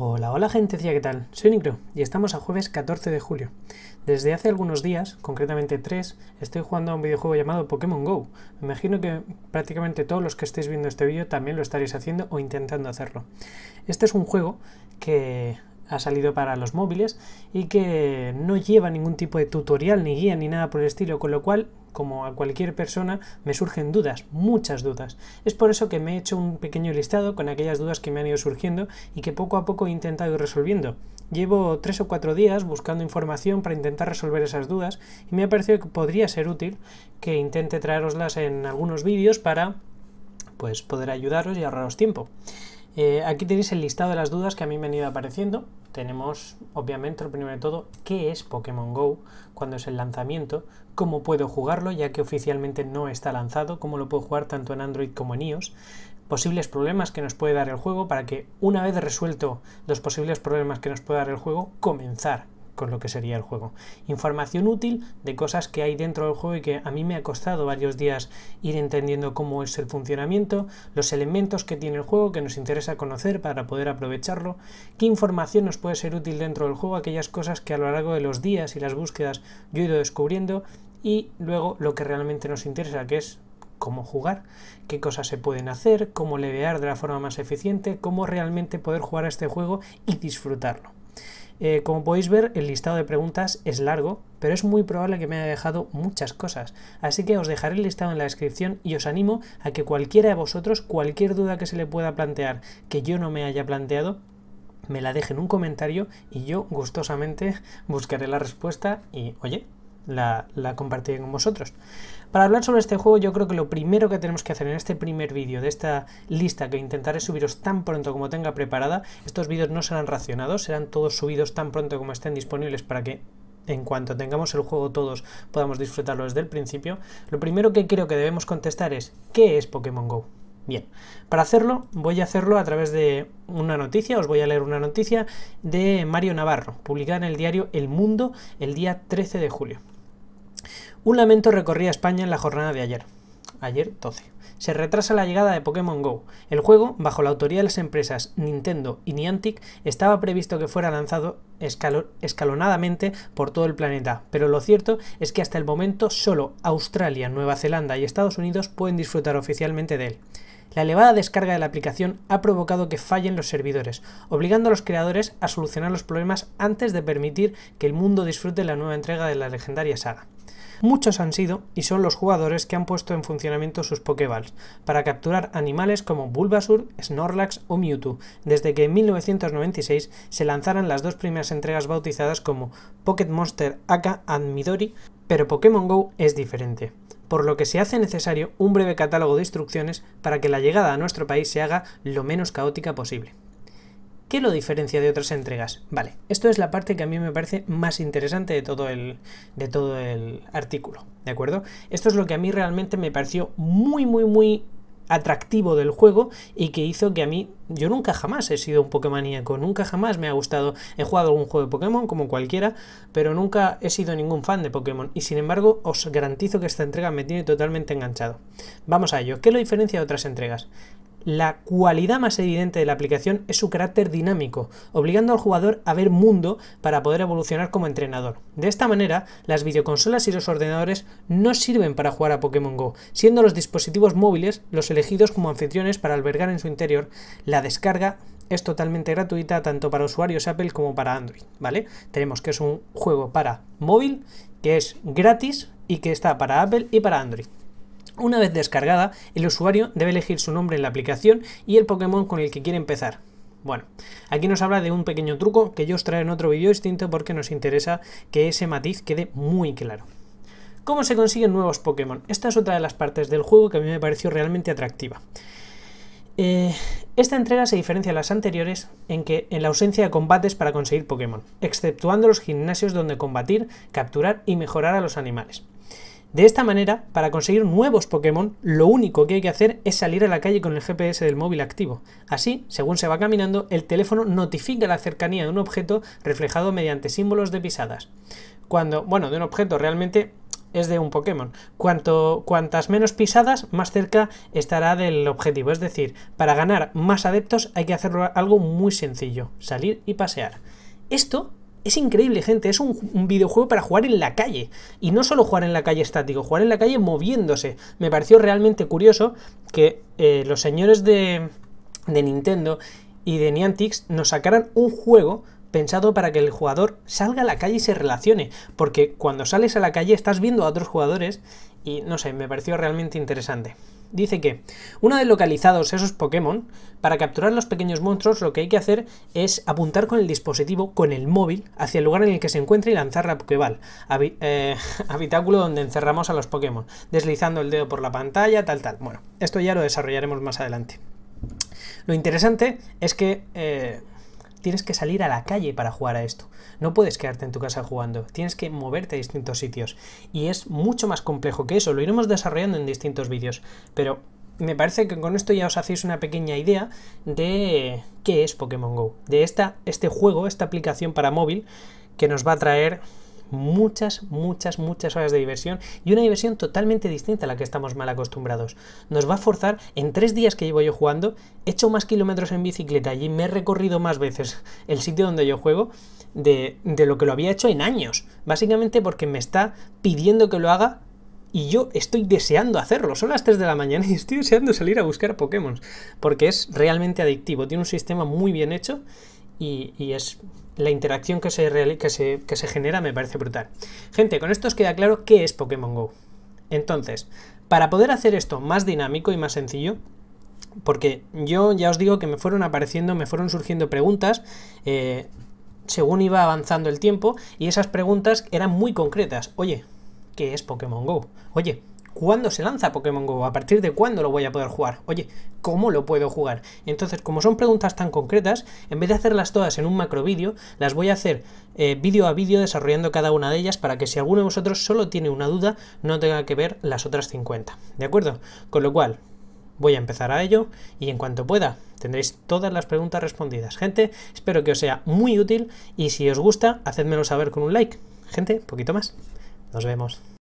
Hola, hola gente, ¿qué tal? Soy Nicro y estamos a jueves 14 de julio. Desde hace algunos días, concretamente tres, estoy jugando a un videojuego llamado Pokémon GO. Me imagino que prácticamente todos los que estéis viendo este vídeo también lo estaréis haciendo o intentando hacerlo. Este es un juego que ha salido para los móviles y que no lleva ningún tipo de tutorial ni guía ni nada por el estilo, con lo cual, como a cualquier persona, me surgen dudas, muchas dudas. Es por eso que me he hecho un pequeño listado con aquellas dudas que me han ido surgiendo y que poco a poco he intentado ir resolviendo. Llevo tres o cuatro días buscando información para intentar resolver esas dudas y me ha parecido que podría ser útil que intente traeroslas en algunos vídeos para pues poder ayudaros y ahorraros tiempo. Eh, aquí tenéis el listado de las dudas que a mí me han ido apareciendo. Tenemos, obviamente, lo primero de todo, qué es Pokémon Go, cuando es el lanzamiento, cómo puedo jugarlo, ya que oficialmente no está lanzado, cómo lo puedo jugar tanto en Android como en iOS, posibles problemas que nos puede dar el juego para que, una vez resuelto los posibles problemas que nos puede dar el juego, comenzar con lo que sería el juego. Información útil de cosas que hay dentro del juego y que a mí me ha costado varios días ir entendiendo cómo es el funcionamiento, los elementos que tiene el juego que nos interesa conocer para poder aprovecharlo, qué información nos puede ser útil dentro del juego, aquellas cosas que a lo largo de los días y las búsquedas yo he ido descubriendo y luego lo que realmente nos interesa, que es cómo jugar, qué cosas se pueden hacer, cómo levear de la forma más eficiente, cómo realmente poder jugar a este juego y disfrutarlo. Eh, como podéis ver, el listado de preguntas es largo, pero es muy probable que me haya dejado muchas cosas. Así que os dejaré el listado en la descripción y os animo a que cualquiera de vosotros, cualquier duda que se le pueda plantear que yo no me haya planteado, me la dejen un comentario y yo gustosamente buscaré la respuesta y, oye, la, la compartiré con vosotros. Para hablar sobre este juego yo creo que lo primero que tenemos que hacer en este primer vídeo de esta lista que intentaré subiros tan pronto como tenga preparada, estos vídeos no serán racionados, serán todos subidos tan pronto como estén disponibles para que en cuanto tengamos el juego todos podamos disfrutarlo desde el principio, lo primero que creo que debemos contestar es ¿qué es Pokémon Go? Bien, para hacerlo voy a hacerlo a través de una noticia, os voy a leer una noticia de Mario Navarro, publicada en el diario El Mundo el día 13 de julio. Un lamento recorría España en la jornada de ayer. Ayer 12. Se retrasa la llegada de Pokémon Go. El juego, bajo la autoría de las empresas Nintendo y Niantic, estaba previsto que fuera lanzado escalonadamente por todo el planeta, pero lo cierto es que hasta el momento solo Australia, Nueva Zelanda y Estados Unidos pueden disfrutar oficialmente de él. La elevada descarga de la aplicación ha provocado que fallen los servidores, obligando a los creadores a solucionar los problemas antes de permitir que el mundo disfrute la nueva entrega de la legendaria saga. Muchos han sido y son los jugadores que han puesto en funcionamiento sus Pokéballs para capturar animales como Bulbasur, Snorlax o Mewtwo, desde que en 1996 se lanzaran las dos primeras entregas bautizadas como Pocket Monster Aka and Midori, pero Pokémon Go es diferente por lo que se hace necesario un breve catálogo de instrucciones para que la llegada a nuestro país se haga lo menos caótica posible. ¿Qué lo diferencia de otras entregas? Vale, esto es la parte que a mí me parece más interesante de todo el, de todo el artículo, ¿de acuerdo? Esto es lo que a mí realmente me pareció muy, muy, muy atractivo del juego y que hizo que a mí, yo nunca jamás he sido un Pokémoníaco, nunca jamás me ha gustado, he jugado algún juego de Pokémon como cualquiera, pero nunca he sido ningún fan de Pokémon y sin embargo os garantizo que esta entrega me tiene totalmente enganchado. Vamos a ello, ¿qué lo diferencia de otras entregas? La cualidad más evidente de la aplicación es su carácter dinámico, obligando al jugador a ver mundo para poder evolucionar como entrenador. De esta manera, las videoconsolas y los ordenadores no sirven para jugar a Pokémon Go, siendo los dispositivos móviles los elegidos como anfitriones para albergar en su interior la descarga es totalmente gratuita tanto para usuarios Apple como para Android, ¿vale? Tenemos que es un juego para móvil, que es gratis y que está para Apple y para Android. Una vez descargada, el usuario debe elegir su nombre en la aplicación y el Pokémon con el que quiere empezar. Bueno, aquí nos habla de un pequeño truco que yo os traeré en otro vídeo distinto porque nos interesa que ese matiz quede muy claro. ¿Cómo se consiguen nuevos Pokémon? Esta es otra de las partes del juego que a mí me pareció realmente atractiva. Eh, esta entrega se diferencia de las anteriores en que en la ausencia de combates para conseguir Pokémon, exceptuando los gimnasios donde combatir, capturar y mejorar a los animales. De esta manera, para conseguir nuevos Pokémon, lo único que hay que hacer es salir a la calle con el GPS del móvil activo. Así, según se va caminando, el teléfono notifica la cercanía de un objeto reflejado mediante símbolos de pisadas. Cuando, bueno, de un objeto realmente es de un Pokémon. Cuanto, cuantas menos pisadas, más cerca estará del objetivo. Es decir, para ganar más adeptos hay que hacer algo muy sencillo, salir y pasear. Esto es increíble, gente. Es un, videojuego para jugar en la calle. Y no solo jugar en la calle estático, jugar en la calle moviéndose. Me pareció realmente curioso que eh, los señores de, de Nintendo y de Niantic nos sacaran un juego pensado para que el jugador salga a la calle y se relacione, porque cuando sales a la calle estás viendo a otros jugadores y no sé, me pareció realmente interesante. Dice que, una vez localizados esos Pokémon, para capturar los pequeños monstruos lo que hay que hacer es apuntar con el dispositivo, con el móvil, hacia el lugar en el que se encuentra y lanzar la Pokéball, eh, habitáculo donde encerramos a los Pokémon, deslizando el dedo por la pantalla, tal, tal. Bueno, esto ya lo desarrollaremos más adelante. Lo interesante es que... Eh, Tienes que salir a la calle para jugar a esto. No puedes quedarte en tu casa jugando. Tienes que moverte a distintos sitios. Y es mucho más complejo que eso. Lo iremos desarrollando en distintos vídeos. Pero me parece que con esto ya os hacéis una pequeña idea de qué es Pokémon Go. De esta, este juego, esta aplicación para móvil que nos va a traer muchas, muchas, muchas horas de diversión y una diversión totalmente distinta a la que estamos mal acostumbrados. Nos va a forzar, en tres días que llevo yo jugando, he hecho más kilómetros en bicicleta y me he recorrido más veces el sitio donde yo juego de, de lo que lo había hecho en años. Básicamente porque me está pidiendo que lo haga y yo estoy deseando hacerlo. Son las 3 de la mañana y estoy deseando salir a buscar Pokémon. Porque es realmente adictivo. Tiene un sistema muy bien hecho y, es la interacción que se, que, que se genera me parece brutal. Gente, con esto os queda claro qué es Pokémon Go. Entonces, para poder hacer esto más dinámico y más sencillo, porque yo ya os digo que me fueron apareciendo, me fueron surgiendo preguntas eh, según iba avanzando el tiempo y esas preguntas eran muy concretas. Oye, ¿qué es Pokémon Go? Oye, cuándo se lanza Pokémon Go, a partir de cuándo lo voy a poder jugar, oye, ¿cómo lo puedo jugar? Entonces, como son preguntas tan concretas, en vez de hacerlas todas en un macro vídeo, las voy a hacer eh, vídeo a vídeo desarrollando cada una de ellas para que si alguno de vosotros solo tiene una duda, no tenga que ver las otras 50, ¿de acuerdo? Con lo cual, voy a empezar a ello y en cuanto pueda tendréis todas las preguntas respondidas. Gente, espero que os sea muy útil y si os gusta, hacedmelo saber con un like. Gente, poquito más. Nos vemos.